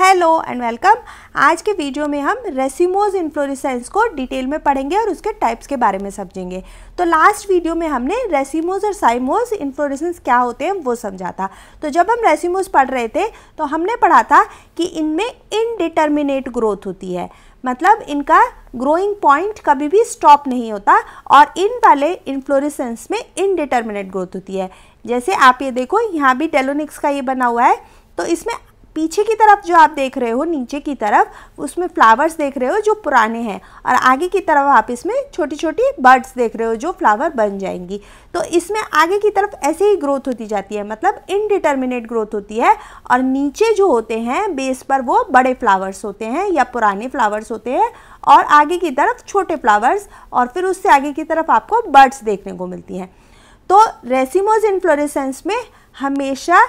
hello and welcome आज के video में हम रेसिमोज इन्फ्लोरिसेंस को डिटेल में पढ़ेंगे और उसके टाइप्स के बारे में समझेंगे तो लास्ट वीडियो में हमने रेसिमोज और साइमोज इन्फ्लोरिसेंस क्या होते हैं वो समझा था तो जब हम रेसिमोज पढ़ रहे थे तो हमने पढ़ा था कि इनमें इनडिटर्मिनेट ग्रोथ होती है मतलब इनका ग्रोइंग पॉइंट कभी भी स्टॉप नहीं होता और इन वाले इन्फ्लोरिसेंस में इनडिटर्मिनेट ग्रोथ होती है जैसे आप ये देखो यहाँ भी टेलोनिक्स का ये बना हुआ है तो इसमें पीछे की तरफ जो आप देख रहे हो नीचे की तरफ उसमें फ्लावर्स देख रहे हो जो पुराने हैं और आगे की तरफ आप इसमें छोटी छोटी बर्ड्स देख रहे हो जो फ्लावर बन जाएंगी तो इसमें आगे की तरफ ऐसे ही ग्रोथ होती जाती है मतलब इनडिटर्मिनेट ग्रोथ होती है और नीचे जो होते हैं बेस पर वो बड़े फ्लावर्स होते हैं या पुराने फ्लावर्स होते हैं और आगे की तरफ छोटे फ्लावर्स और फिर उससे आगे की तरफ आपको बर्ड्स देखने को मिलती हैं तो रेसिमोज इन्फ्लोरेसेंस में हमेशा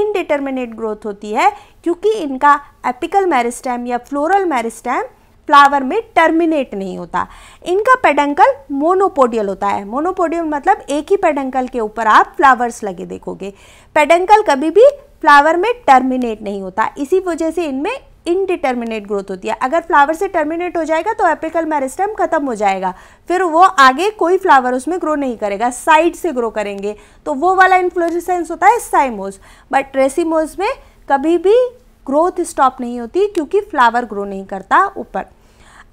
इनडिटर्मिनेट ग्रोथ होती है क्योंकि इनका एपिकल मेरिस्टैम या फ्लोरल मेरिस्टैम फ्लावर में टर्मिनेट नहीं होता इनका पेडंकल मोनोपोडियल होता है मोनोपोडियल मतलब एक ही पेडंकल के ऊपर आप फ्लावर्स लगे देखोगे पेडंकल कभी भी फ्लावर में टर्मिनेट नहीं होता इसी वजह से इनमें इनडिटर्मिनेट ग्रोथ होती है अगर फ्लावर से टर्मिनेट हो जाएगा तो एपिकल मैरिस्टम खत्म हो जाएगा फिर वो आगे कोई फ्लावर उसमें ग्रो नहीं करेगा साइड से ग्रो करेंगे तो वो वाला इन्फ्लोरेसेंस होता है साइमोज बट रेसिमोस में कभी भी ग्रोथ स्टॉप नहीं होती क्योंकि फ्लावर ग्रो नहीं करता ऊपर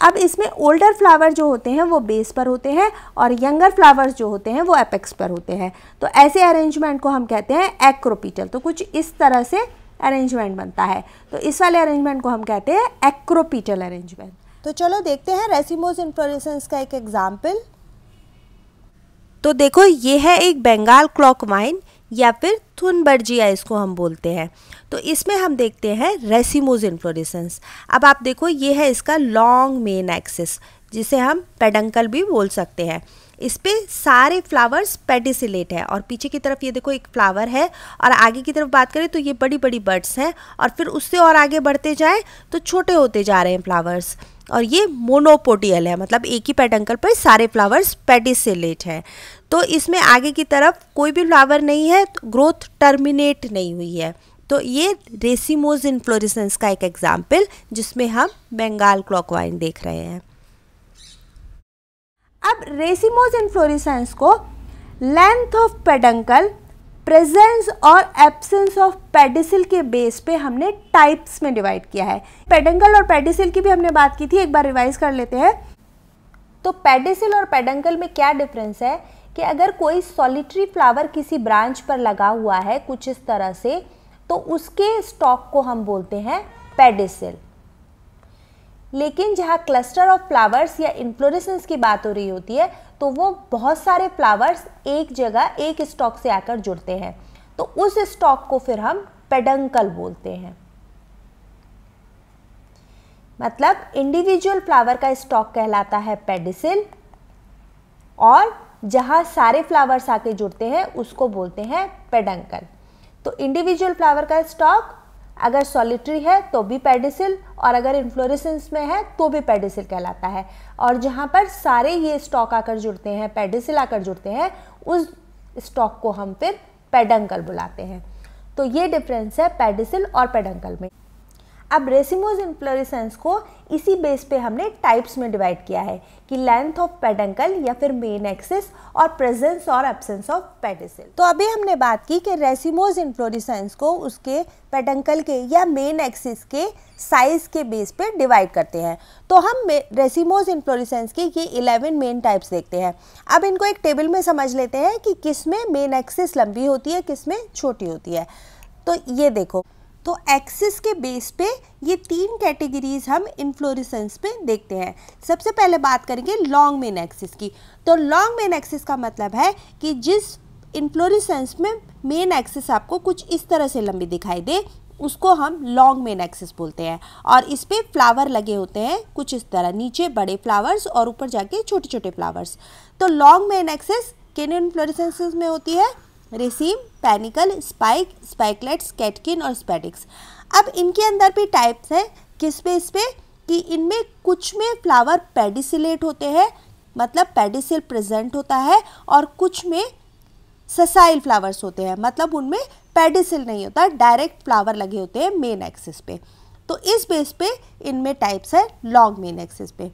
अब इसमें ओल्डर फ्लावर जो होते हैं वो बेस पर होते हैं और यंगर फ्लावर्स जो होते हैं वो एपेक्स पर होते हैं तो ऐसे अरेंजमेंट को हम कहते हैं एक्रोपीटल तो कुछ इस तरह से अरेंजमेंट बनता है तो इस वाले अरेंजमेंट को हम कहते हैं एक्रोपीटल अरेंजमेंट तो चलो देखते हैं रेसिमोज इन्फ्लोरेसेंस का एक एग्जाम्पल तो देखो ये है एक बंगाल क्लॉक वाइन या फिर थुनबर्जिया इसको हम बोलते हैं तो इसमें हम देखते हैं रेसिमोज इन्फ्लोरेसेंस अब आप देखो ये है इसका लॉन्ग मेन एक्सिस जिसे हम पेडंकल भी बोल सकते हैं इस पर सारे फ्लावर्स पेडिसिलेट है और पीछे की तरफ ये देखो एक फ्लावर है और आगे की तरफ बात करें तो ये बड़ी बड़ी बर्ड्स हैं और फिर उससे और आगे बढ़ते जाएँ तो छोटे होते जा रहे हैं फ्लावर्स और ये मोनोपोटियल है मतलब एक ही पेडंकल पर सारे फ्लावर्स पेडिसिलेट है तो इसमें आगे की तरफ कोई भी फ्लावर नहीं है तो ग्रोथ टर्मिनेट नहीं हुई है तो ये रेसिमोज इन्फ्लोरिसेंस का एक एग्जाम्पल जिसमें हम बंगाल क्लॉकवाइन देख रहे हैं अब रेसिमोज इनफ्लोरिसेंस को लेंथ ऑफ पेडंकल प्रेजेंस और एब्सेंस ऑफ पेडिसिल के बेस पे हमने टाइप्स में डिवाइड किया है पेडंकल और पेडिसिल की भी हमने बात की थी एक बार रिवाइज कर लेते हैं तो पेडिसिल और पेडंकल में क्या डिफरेंस है कि अगर कोई सॉलिटरी फ्लावर किसी ब्रांच पर लगा हुआ है कुछ इस तरह से तो उसके स्टॉक को हम बोलते हैं पेडिसिल लेकिन जहाँ क्लस्टर ऑफ फ्लावर्स या इन्फ्लोरेसेंस की बात हो रही होती है तो वो बहुत सारे फ्लावर्स एक जगह एक स्टॉक से आकर जुड़ते हैं तो उस स्टॉक को फिर हम पेडंकल बोलते हैं मतलब इंडिविजुअल फ्लावर का स्टॉक कहलाता है पेडिसिल और जहाँ सारे फ्लावर्स आके जुड़ते हैं उसको बोलते हैं पेडंकल तो इंडिविजुअल फ्लावर का स्टॉक अगर सॉलिटरी है तो भी पेडिसिल और अगर इन्फ्लोरेसेंस में है तो भी पेडिसिल कहलाता है और जहाँ पर सारे ये स्टॉक आकर जुड़ते हैं पेडिसिल आकर जुड़ते हैं उस स्टॉक को हम फिर पेडंकल बुलाते हैं तो ये डिफरेंस है पेडिसिल और पेडंकल में अब रेसिमोज इन्फ्लोरिसेंस को इसी बेस पे हमने टाइप्स में डिवाइड किया है कि लेंथ ऑफ पेडंकल या फिर मेन एक्सिस और प्रेजेंस और एब्सेंस ऑफ पेडिसिल तो अभी हमने बात की कि रेसिमोज इन्फ्लोरिसेंस को उसके पेडंकल के या मेन एक्सिस के साइज के बेस पे डिवाइड करते हैं तो हम रेसिमोज इन्फ्लोरिसेंस के ये इलेवन मेन टाइप्स देखते हैं अब इनको एक टेबल में समझ लेते हैं कि किस में मेन एक्सिस लंबी होती है किस में छोटी होती है तो ये देखो तो एक्सिस के बेस पे ये तीन कैटेगरीज हम इन्फ्लोरिसेंस पे देखते हैं सबसे पहले बात करेंगे लॉन्ग मेन एक्सिस की तो लॉन्ग मेन एक्सिस का मतलब है कि जिस इन्फ्लोरिसेंस में मेन एक्सिस आपको कुछ इस तरह से लंबी दिखाई दे उसको हम लॉन्ग मेन एक्सिस बोलते हैं और इस पर फ्लावर लगे होते हैं कुछ इस तरह नीचे बड़े फ्लावर्स और ऊपर जाके छोटे छोटे फ्लावर्स तो लॉन्ग मेन एक्सिस किन इन्फ्लोरिसेंस में होती है raceme panicle spike spikelets catkin और स्पैटिक्स अब इनके अंदर भी टाइप्स हैं किस पे इस पे कि इनमें कुछ में फ्लावर पेडिसिलेट होते हैं मतलब पेडिसिल प्रेजेंट होता है और कुछ में ससाइल फ्लावर्स होते हैं मतलब उनमें पेडिसिल नहीं होता डायरेक्ट फ्लावर लगे होते हैं मेन एक्सिस पे तो इस बेस पे इनमें टाइप्स है लॉन्ग मेन एक्सिस पे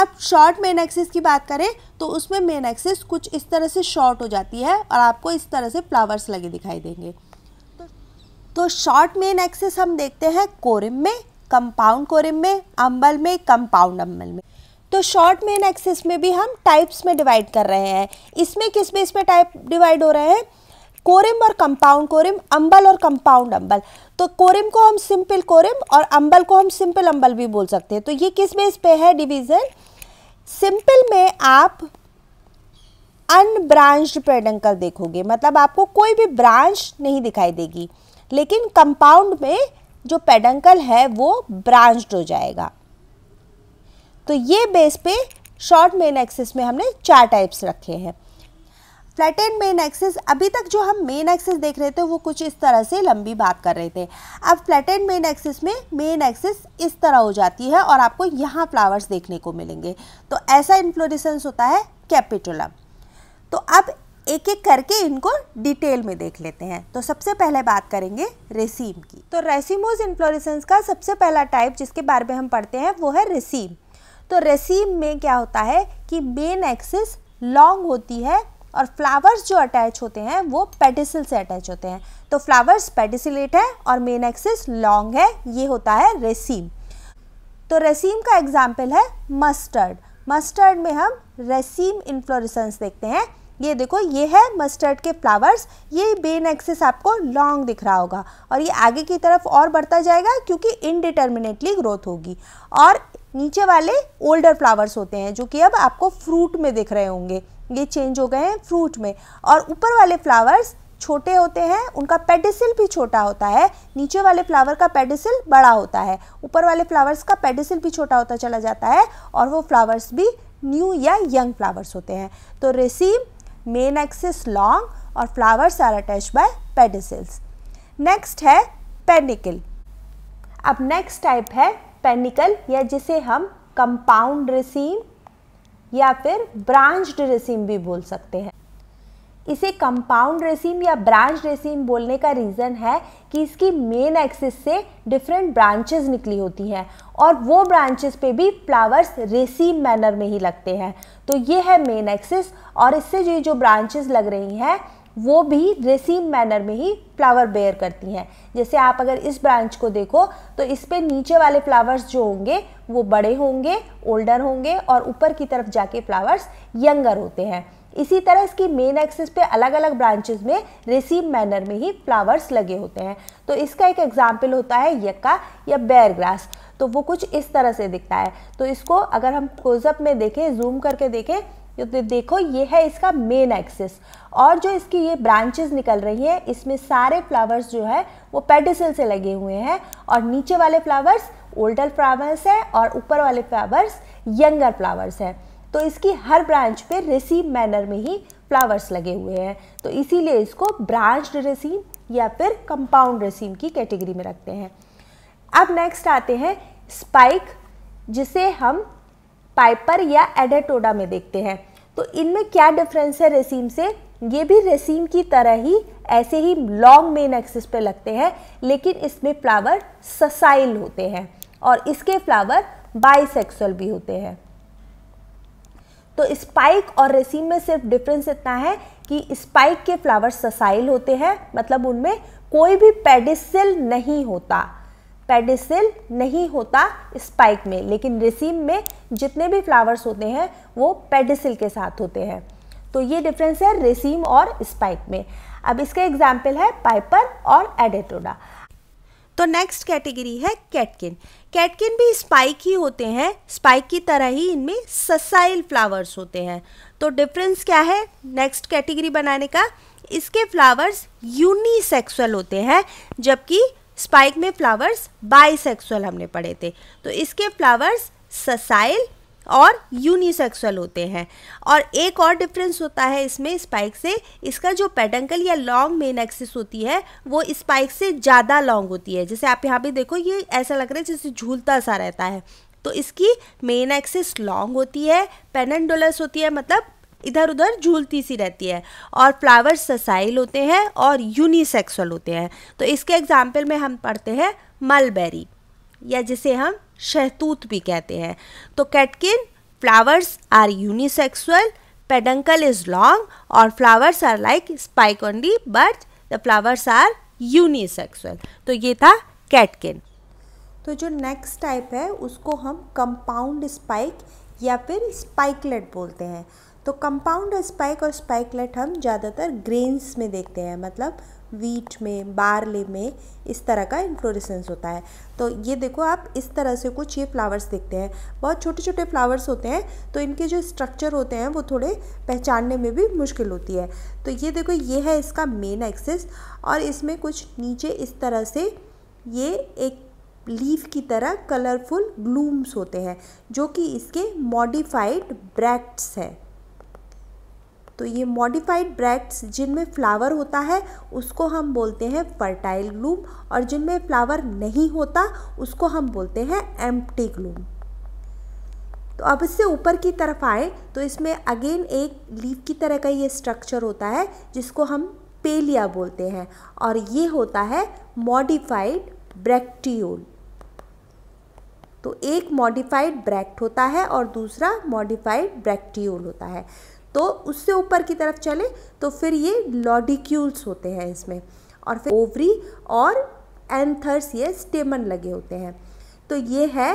अब शॉर्ट मेन एक्सिस की बात करें तो उसमें मेन एक्सिस कुछ इस तरह से शॉर्ट हो जाती है और आपको इस तरह से फ्लावर्स लगे दिखाई देंगे तो शॉर्ट मेन एक्सिस हम देखते हैं कोरिम में कंपाउंड कोरिम में अम्बल में कंपाउंड अम्बल में तो शॉर्ट मेन एक्सिस में भी हम टाइप्स में डिवाइड कर रहे हैं इसमें किस बेस पे टाइप डिवाइड हो रहे हैं कोरिम और कंपाउंड कोरिम अम्बल और कंपाउंड अम्बल तो कोरिम को हम सिंपल कोरिम और अम्बल को हम सिंपल अम्बल भी बोल सकते हैं तो ये किस बेस पे है डिवीज़न सिंपल में आप अनब्रांच पेडंकल देखोगे मतलब आपको कोई भी ब्रांच नहीं दिखाई देगी लेकिन कंपाउंड में जो पेडंकल है वो ब्रांच्ड हो जाएगा तो ये बेस पे शॉर्ट मेन एक्सिस में हमने चार टाइप्स रखे हैं फ्लैटेन मेन एक्सिस अभी तक जो हम मेन एक्सिस देख रहे थे वो कुछ इस तरह से लंबी बात कर रहे थे अब फ्लैटेन मेन एक्सिस में मेन एक्सिस इस तरह हो जाती है और आपको यहाँ फ्लावर्स देखने को मिलेंगे तो ऐसा इन्फ्लोरिसंस होता है कैपिटुलम तो अब एक एक करके इनको डिटेल में देख लेते हैं तो सबसे पहले बात करेंगे रेसीम की तो रेसीमोज इन्फ्लोरिसंस का सबसे पहला टाइप जिसके बारे में हम पढ़ते हैं वो है रेसीम तो रेसीम में क्या होता है कि मेन एक्सिस लॉन्ग होती है और फ्लावर्स जो अटैच होते हैं वो पेडिसल से अटैच होते हैं तो फ्लावर्स पेडिसिलेट है और मेन एक्सिस लॉन्ग है ये होता है रेसीम तो रेसीम का एग्जाम्पल है मस्टर्ड मस्टर्ड में हम रेसीम इन्फ्लोरिसंस देखते हैं ये देखो ये है मस्टर्ड के फ्लावर्स ये बेन एक्सेस आपको लॉन्ग दिख रहा होगा और ये आगे की तरफ और बढ़ता जाएगा क्योंकि इनडिटर्मिनेटली ग्रोथ होगी और नीचे वाले ओल्डर फ्लावर्स होते हैं जो कि अब आपको फ्रूट में दिख रहे होंगे ये चेंज हो गए हैं फ्रूट में और ऊपर वाले फ्लावर्स छोटे होते हैं उनका पेडिसिल भी छोटा होता है नीचे वाले फ्लावर का पेडिसिल बड़ा होता है ऊपर वाले फ्लावर्स का पेडिसिल भी छोटा होता चला जाता है और वो फ्लावर्स भी न्यू या यंग फ्लावर्स होते हैं तो रेसीम मेन एक्सिस लॉन्ग और flowers are attach by pedicels next है पेनिकल अब नेक्स्ट टाइप है पेनिकल या जिसे हम कंपाउंड रेसीम या फिर ब्रांच्ड रेसीम भी बोल सकते हैं इसे कंपाउंड रेसीम या ब्रांच रेसीम बोलने का रीज़न है कि इसकी मेन एक्सिस से डिफरेंट ब्रांचेस निकली होती हैं और वो ब्रांचेस पे भी फ्लावर्स रेसीम मैनर में ही लगते हैं तो ये है मेन एक्सिस और इससे जो जो ब्रांचेस लग रही हैं वो भी रेसीम मैनर में ही फ्लावर बेयर करती हैं जैसे आप अगर इस ब्रांच को देखो तो इस पे नीचे वाले फ्लावर्स जो होंगे वो बड़े होंगे ओल्डर होंगे और ऊपर की तरफ जाके फ्लावर्स यंगर होते हैं इसी तरह इसकी मेन एक्सिस पे अलग अलग ब्रांचेस में रेसीम मैनर में ही फ्लावर्स लगे होते हैं तो इसका एक एग्जाम्पल होता है यक्का या बेयर ग्रास तो वो कुछ इस तरह से दिखता है तो इसको अगर हम क्लोजअप में देखें जूम करके देखें ये तो देखो ये है इसका मेन एक्सिस और जो इसकी ये ब्रांचेस निकल रही हैं इसमें सारे फ्लावर्स जो है वो पेडिसल से लगे हुए हैं और नीचे वाले फ्लावर्स ओल्डर फ्लावर्स है और ऊपर वाले फ्लावर्स यंगर फ्लावर्स है तो इसकी हर ब्रांच पे रेसीम मैनर में ही फ्लावर्स लगे हुए हैं तो इसीलिए इसको ब्रांच रेसीम या फिर कंपाउंड रेसीम की कैटेगरी में रखते हैं अब नेक्स्ट आते हैं स्पाइक जिसे हम पाइपर या एडेटोडा में देखते हैं तो इनमें क्या डिफरेंस है रेसीम से ये भी रेसीम की तरह ही ऐसे ही लॉन्ग मेन एक्सिस पे लगते हैं लेकिन इसमें फ्लावर ससाइल होते हैं और इसके फ्लावर बाइसेक्सुअल भी होते हैं तो स्पाइक और रेसीम में सिर्फ डिफरेंस इतना है कि स्पाइक के फ्लावर ससाइल होते हैं मतलब उनमें कोई भी पेडिसल नहीं होता पेडिसिल नहीं होता स्पाइक में लेकिन रेसीम में जितने भी फ्लावर्स होते हैं वो पेडिसिल के साथ होते हैं तो ये डिफरेंस है रेसीम और स्पाइक में अब इसका एग्जाम्पल है पाइपर और एडेटोडा तो नेक्स्ट कैटेगरी है कैटकिन कैटकिन भी स्पाइक ही होते हैं स्पाइक की तरह ही इनमें ससाइल फ्लावर्स होते हैं तो डिफरेंस क्या है नेक्स्ट कैटेगरी बनाने का इसके फ्लावर्स यूनिसेक्सुअल होते हैं जबकि स्पाइक में फ्लावर्स बाइसेक्सुअल हमने पढ़े थे तो इसके फ्लावर्स ससाइल और यूनिसेक्सुअल होते हैं और एक और डिफरेंस होता है इसमें स्पाइक से इसका जो पेडंकल या लॉन्ग मेन एक्सिस होती है वो स्पाइक से ज़्यादा लॉन्ग होती है जैसे आप यहाँ पे देखो ये ऐसा लग रहा है जैसे झूलता सा रहता है तो इसकी मेन एक्सिस लॉन्ग होती है पेनेंडोलस होती है मतलब इधर उधर झूलती सी रहती है और फ्लावर्स ससाइल होते हैं और यूनिसेक्सुअल होते हैं तो इसके एग्जाम्पल में हम पढ़ते हैं मलबेरी या जिसे हम शहतूत भी कहते हैं तो catkin flowers are unisexual peduncle is long और flowers are like spike on the but the flowers are unisexual तो ये था कैटकिन तो जो नेक्स्ट टाइप है उसको हम कंपाउंड स्पाइक या फिर स्पाइकलेट बोलते हैं तो कंपाउंड स्पाइक और स्पाइकलेट हम ज़्यादातर ग्रेन्स में देखते हैं मतलब वीट में बारले में इस तरह का इन्फ्लोरेसेंस होता है तो ये देखो आप इस तरह से कुछ ये फ्लावर्स देखते हैं बहुत छोटे छोटे फ्लावर्स होते हैं तो इनके जो स्ट्रक्चर होते हैं वो थोड़े पहचानने में भी मुश्किल होती है तो ये देखो ये है इसका मेन एक्सेस और इसमें कुछ नीचे इस तरह से ये एक लीफ की तरह कलरफुल ग्लूम्स होते हैं जो कि इसके मॉडिफाइड ब्रैक्ट्स हैं तो ये मॉडिफाइड ब्रैक्ट्स जिनमें फ्लावर होता है उसको हम बोलते हैं फर्टाइल ग्लूम और जिनमें फ्लावर नहीं होता उसको हम बोलते हैं एम्प्टी ग्लूम तो अब इससे ऊपर की तरफ आए तो इसमें अगेन एक लीफ की तरह का ये स्ट्रक्चर होता है जिसको हम पेलिया बोलते हैं और ये होता है मॉडिफाइड ब्रैक्टियोल तो एक मॉडिफाइड ब्रैक्ट होता है और दूसरा मॉडिफाइड ब्रैक्टियोल होता है तो उससे ऊपर की तरफ चले तो फिर ये लॉडिक्यूल्स होते हैं इसमें और फिर ओवरी और एंथर्स ये स्टेमन लगे होते हैं तो ये है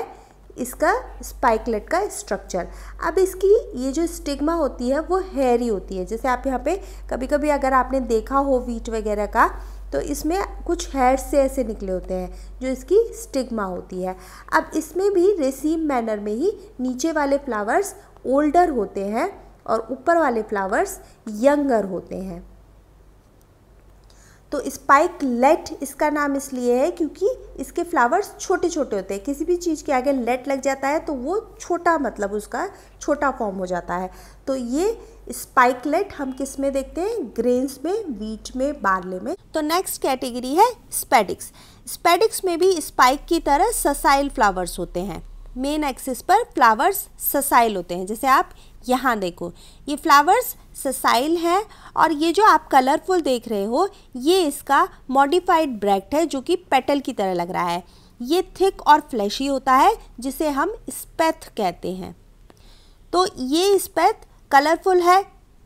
इसका स्पाइकलेट का स्ट्रक्चर अब इसकी ये जो स्टिग्मा होती है वो हेयरी होती है जैसे आप यहाँ पे कभी कभी अगर आपने देखा हो वीट वगैरह का तो इसमें कुछ हेयर से ऐसे निकले होते हैं जो इसकी स्टिग्मा होती है अब इसमें भी रेसीम मैनर में ही नीचे वाले फ्लावर्स ओल्डर होते हैं और ऊपर वाले फ्लावर्स यंगर होते हैं तो स्पाइक लेट इसका नाम इसलिए है क्योंकि इसके फ्लावर्स छोटे छोटे होते हैं किसी भी चीज़ के आगे लेट लग जाता है तो वो छोटा मतलब उसका छोटा फॉर्म हो जाता है तो ये स्पाइक लेट हम किस में देखते हैं ग्रेन्स में वीट में बार्ले में तो नेक्स्ट कैटेगरी है स्पेडिक्स स्पेडिक्स में भी स्पाइक की तरह ससाइल फ्लावर्स होते हैं मेन एक्सिस पर फ्लावर्स ससाइल होते हैं जैसे आप यहाँ देखो ये फ्लावर्स ससाइल है और ये जो आप कलरफुल देख रहे हो ये इसका मॉडिफाइड ब्रैक्ट है जो कि पेटल की तरह लग रहा है ये थिक और फ्लैशी होता है जिसे हम स्पैथ कहते हैं तो ये स्पैथ कलरफुल है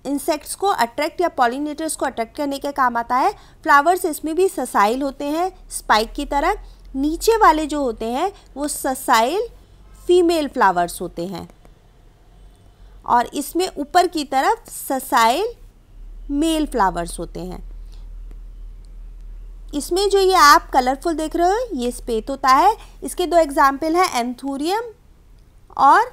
इंसेक्ट्स को अट्रैक्ट या पॉलिनेटर्स को अट्रैक्ट करने के काम आता है फ्लावर्स इसमें भी ससाइल होते हैं स्पाइक की तरह नीचे वाले जो होते हैं वो ससाइल फीमेल फ्लावर्स होते हैं और इसमें ऊपर की तरफ ससाइल मेल फ्लावर्स होते हैं इसमें जो ये आप कलरफुल देख रहे हो ये स्पेत होता है इसके दो एग्जाम्पल हैं एंथूरियम और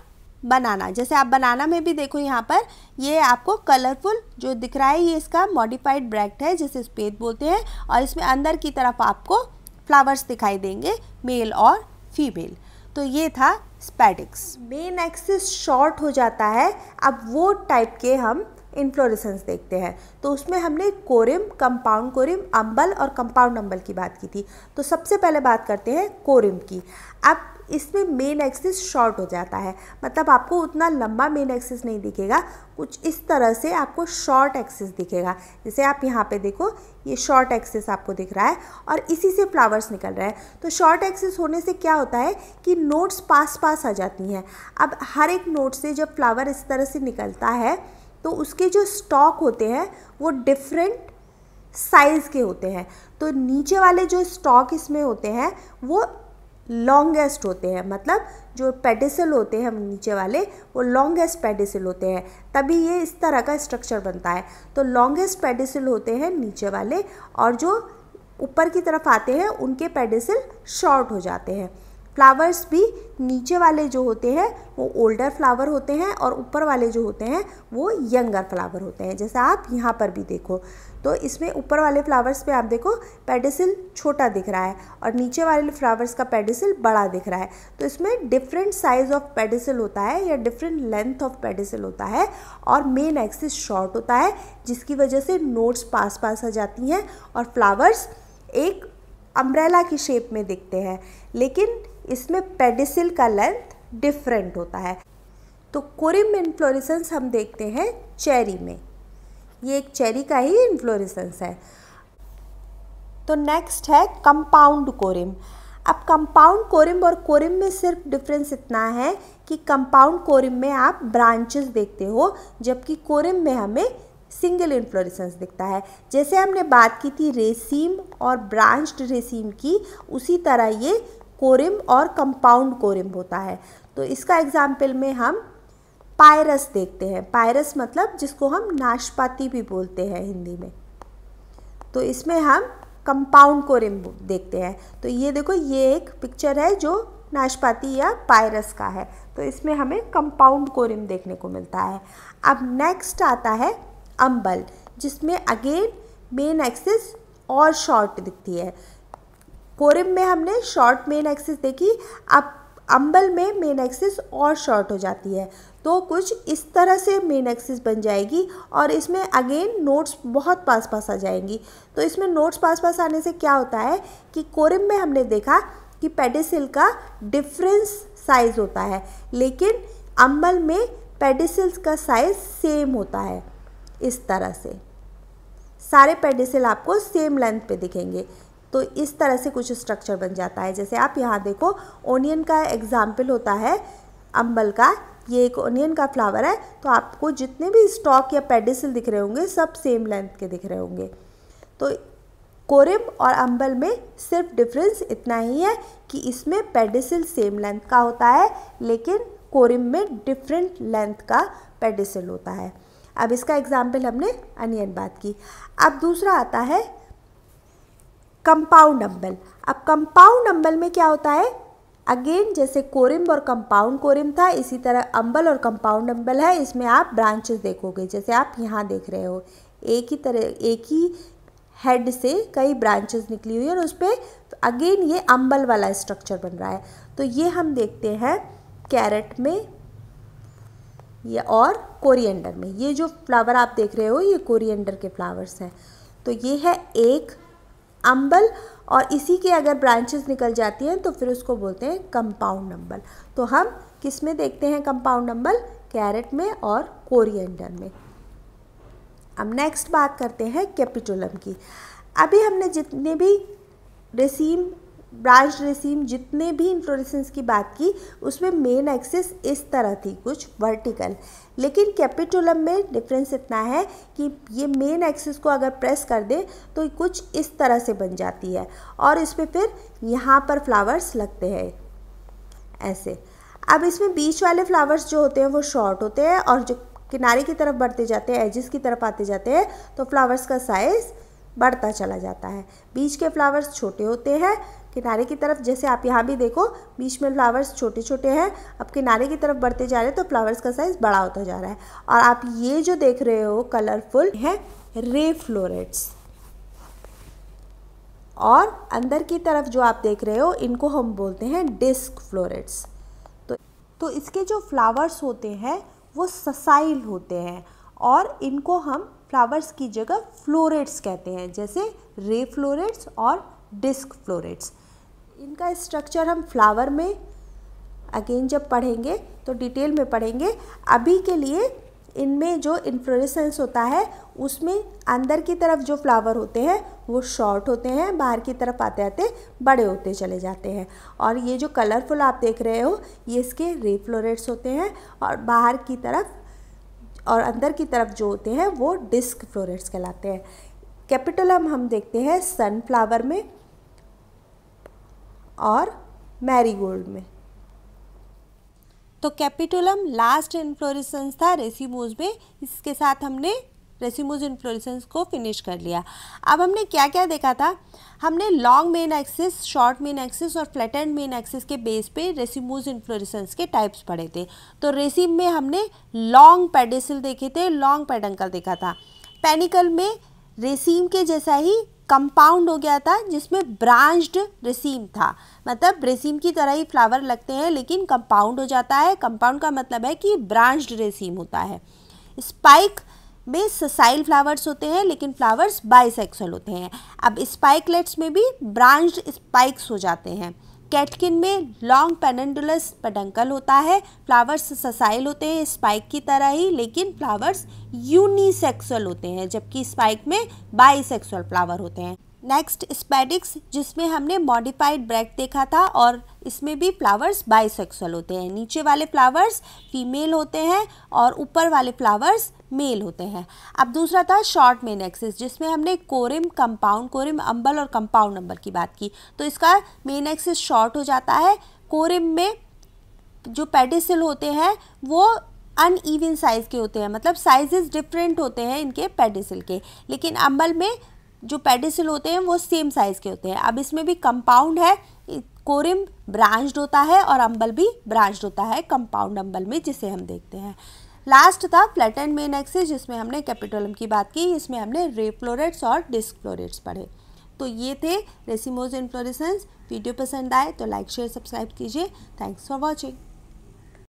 बनाना जैसे आप बनाना में भी देखो यहाँ पर ये आपको कलरफुल जो दिख रहा है ये इसका मॉडिफाइड ब्रैक्ट है जिसे स्पेत बोलते हैं और इसमें अंदर की तरफ आपको फ्लावर्स दिखाई देंगे मेल और फीमेल तो ये था स्पैटिक्स मेन एक्सिस शॉर्ट हो जाता है अब वो टाइप के हम इन्फ्लोरेसेंस देखते हैं तो उसमें हमने कोरिम कंपाउंड कोरिम अम्बल और कंपाउंड अम्बल की बात की थी तो सबसे पहले बात करते हैं कोरिम की अब इसमें मेन एक्सिस शॉर्ट हो जाता है मतलब आपको उतना लंबा मेन एक्सिस नहीं दिखेगा कुछ इस तरह से आपको शॉर्ट एक्सिस दिखेगा जैसे आप यहाँ पे देखो ये शॉर्ट एक्सिस आपको दिख रहा है और इसी से फ्लावर्स निकल रहे हैं तो शॉर्ट एक्सिस होने से क्या होता है कि नोट्स पास पास आ जाती हैं अब हर एक नोट से जब फ्लावर इस तरह से निकलता है तो उसके जो स्टॉक होते हैं वो डिफरेंट साइज़ के होते हैं तो नीचे वाले जो स्टॉक इसमें होते हैं वो लॉन्गेस्ट होते हैं मतलब जो पेडिसल होते हैं नीचे वाले वो लॉन्गेस्ट पेडिसल होते हैं तभी ये इस तरह का स्ट्रक्चर बनता है तो लॉन्गेस्ट पेडिसल होते हैं नीचे वाले और जो ऊपर की तरफ आते हैं उनके पेडिसल शॉर्ट हो जाते हैं फ्लावर्स भी नीचे वाले जो होते हैं वो ओल्डर फ्लावर होते हैं और ऊपर वाले जो होते हैं वो यंगर फ्लावर होते हैं जैसे आप यहाँ पर भी देखो तो इसमें ऊपर वाले फ्लावर्स पे आप देखो पेडिसिल छोटा दिख रहा है और नीचे वाले फ्लावर्स का पेडिसिल बड़ा दिख रहा है तो इसमें डिफरेंट साइज़ ऑफ पेडिसिल होता है या डिफरेंट लेंथ ऑफ पेडिसिल होता है और मेन एक्सिस शॉर्ट होता है जिसकी वजह से नोट्स पास पास आ जाती हैं और फ्लावर्स एक अम्ब्रेला की शेप में दिखते हैं लेकिन इसमें पेडिसिल का लेंथ डिफरेंट होता है तो कोरिम इन्फ्लोरिसंस हम देखते हैं चेरी में ये एक चेरी का ही इन्फ्लोरिसंस है तो नेक्स्ट है कंपाउंड कोरिम अब कंपाउंड कोरिम और कोरिम में सिर्फ डिफरेंस इतना है कि कंपाउंड कोरिम में आप ब्रांचेस देखते हो जबकि कोरिम में हमें सिंगल इन्फ्लोरिसंस दिखता है जैसे हमने बात की थी रेसीम और ब्रांच्ड रेसीम की उसी तरह ये कोरिम और कंपाउंड कोरिम होता है तो इसका एग्जाम्पल में हम पायरस देखते हैं पायरस मतलब जिसको हम नाशपाती भी बोलते हैं हिंदी में तो इसमें हम कंपाउंड कोरिम देखते हैं तो ये देखो ये एक पिक्चर है जो नाशपाती या पायरस का है तो इसमें हमें कंपाउंड कोरिम देखने को मिलता है अब नेक्स्ट आता है अम्बल जिसमें अगेन मेन एक्सिस और शॉर्ट दिखती है कोरिम में हमने शॉर्ट मेन एक्सिस देखी अब अम्बल में मेन एक्सिस और शॉर्ट हो जाती है तो कुछ इस तरह से मेन एक्सिस बन जाएगी और इसमें अगेन नोट्स बहुत पास पास आ जाएंगी तो इसमें नोट्स पास पास आने से क्या होता है कि कोरिम में हमने देखा कि पेडिसिल का डिफरेंस साइज़ होता है लेकिन अम्बल में पेडिसिल्स का साइज़ सेम होता है इस तरह से सारे पेडिसिल आपको सेम लेंथ पे दिखेंगे तो इस तरह से कुछ स्ट्रक्चर बन जाता है जैसे आप यहाँ देखो ओनियन का एग्जाम्पल होता है अम्बल का ये एक ओनियन का फ्लावर है तो आपको जितने भी स्टॉक या पेडिसल दिख रहे होंगे सब सेम लेंथ के दिख रहे होंगे तो कोरिम और अम्बल में सिर्फ डिफरेंस इतना ही है कि इसमें पेडिसल सेम लेंथ का होता है लेकिन कोरिम में डिफरेंट लेंथ का पेडिसल होता है अब इसका एग्जाम्पल हमने अनियन बात की अब दूसरा आता है कंपाउंड अम्बल अब कंपाउंड अम्बल में क्या होता है अगेन जैसे कोरिम और कंपाउंड कोरिम था इसी तरह अम्बल और कंपाउंड अम्बल है इसमें आप ब्रांचेस देखोगे जैसे आप यहाँ देख रहे हो एक ही तरह एक ही हेड से कई ब्रांचेस निकली हुई है और उस पर अगेन ये अम्बल वाला स्ट्रक्चर बन रहा है तो ये हम देखते हैं कैरेट में या और कोरिएंडर में ये जो फ्लावर आप देख रहे हो ये कोरिएंडर के फ्लावर्स हैं तो ये है एक अम्बल और इसी के अगर ब्रांचेस निकल जाती हैं तो फिर उसको बोलते हैं कंपाउंड अम्बल तो हम किस में देखते हैं कंपाउंड अम्बल कैरेट में और कोरिएंडर में अब नेक्स्ट बात करते हैं कैपिटुलम की अभी हमने जितने भी रेसीम ब्रांच रेसीम जितने भी इन्फ्लोरेसेंस की बात की उसमें मेन एक्सिस इस तरह थी कुछ वर्टिकल लेकिन कैपिटुलम में डिफरेंस इतना है कि ये मेन एक्सिस को अगर प्रेस कर दें तो कुछ इस तरह से बन जाती है और इस पर फिर यहाँ पर फ्लावर्स लगते हैं ऐसे अब इसमें बीच वाले फ्लावर्स जो होते हैं वो शॉर्ट होते हैं और जो किनारे की तरफ बढ़ते जाते हैं एजिस की तरफ आते जाते हैं तो फ्लावर्स का साइज़ बढ़ता चला जाता है बीच के फ्लावर्स छोटे होते हैं किनारे की तरफ जैसे आप यहाँ भी देखो बीच में फ्लावर्स छोटे छोटे हैं अब किनारे की तरफ बढ़ते जा रहे हैं तो फ्लावर्स का साइज़ बड़ा होता जा रहा है और आप ये जो देख रहे हो कलरफुल है रे फ्लोरेट्स और अंदर की तरफ जो आप देख रहे हो इनको हम बोलते हैं डिस्क फ्लोरेट्स तो तो इसके जो फ्लावर्स होते हैं वो ससाइल होते हैं और इनको हम फ्लावर्स की जगह फ्लोरेट्स कहते हैं जैसे रे फ्लोरेट्स और डिस्क फ्लोरेट्स इनका स्ट्रक्चर हम फ्लावर में अगेन जब पढ़ेंगे तो डिटेल में पढ़ेंगे अभी के लिए इनमें जो इन्फ्लोरेसेंस होता है उसमें अंदर की तरफ जो फ्लावर होते हैं वो शॉर्ट होते हैं बाहर की तरफ आते आते बड़े होते चले जाते हैं और ये जो कलरफुल आप देख रहे हो ये इसके रेफ्लोरेट्स होते हैं और बाहर की तरफ और अंदर की तरफ जो होते हैं वो डिस्क फ्लोरेट्स कहलाते हैं कैपिटलम हम हम देखते हैं सनफ्लावर में और मैरीगोल्ड में तो कैपिटोलम लास्ट इन्फ्लोरिसंस था रेसीमोज में इसके साथ हमने रेसिमोज इन्फ्लोरिसंस को फिनिश कर लिया अब हमने क्या क्या देखा था हमने long main axis short main axis और एंड मेन एक्सिस के बेस पे रेसिमोज इन्फ्लोरिसंस के टाइप्स पढ़े थे तो रेसिम में हमने लॉन्ग पेडिसल देखे थे लॉन्ग पेडंकल देखा था पेनिकल में रेसिम के जैसा ही कंपाउंड हो गया था जिसमें ब्रांच्ड रिसीम था मतलब रेसीम की तरह ही फ्लावर लगते हैं लेकिन कंपाउंड हो जाता है कंपाउंड का मतलब है कि ब्रांच्ड रेसीम होता है स्पाइक में ससाइल फ्लावर्स होते हैं लेकिन फ्लावर्स बाइसेक्सुअल होते हैं अब स्पाइकलेट्स में भी ब्रांच्ड स्पाइक्स हो जाते हैं कैटकिन में लॉन्ग पेनेंडुलस पडंकल होता है फ्लावर्स ससाइल होते हैं स्पाइक की तरह ही लेकिन फ्लावर्स यूनिसेक्सुअल होते हैं जबकि स्पाइक में बाईसेक्सुअल फ्लावर होते हैं नेक्स्ट स्पेडिक्स जिसमें हमने मॉडिफाइड ब्रैक देखा था और इसमें भी फ्लावर्स बाइसेक्सुअल होते हैं नीचे वाले फ्लावर्स फीमेल होते हैं और ऊपर वाले फ्लावर्स मेल होते हैं अब दूसरा था शॉर्ट मेन एक्सिस जिसमें हमने कोरिम कंपाउंड कोरिम अम्बल और कंपाउंड नंबर की बात की तो इसका मेन एक्सिस शॉर्ट हो जाता है कोरिम में जो पेडिसिल होते हैं वो अन ईवन साइज़ के होते हैं मतलब साइजेस डिफरेंट होते हैं इनके पेडिसिल के लेकिन अम्बल में जो पेडिसिल होते हैं वो सेम साइज़ के होते हैं अब इसमें भी कंपाउंड है कोरिम ब्रांच्ड होता है और अम्बल भी ब्रांच्ड होता है कंपाउंड अम्बल में जिसे हम देखते हैं लास्ट था एंड मेन एक्सिस जिसमें हमने कैपिटोलम की बात की इसमें हमने रेफ्लोरेट्स और फ्लोरेट्स पढ़े तो ये थे रेसिमोज इन्फ्लोरेसेंस वीडियो पसंद आए तो लाइक शेयर सब्सक्राइब कीजिए थैंक्स फॉर वॉचिंग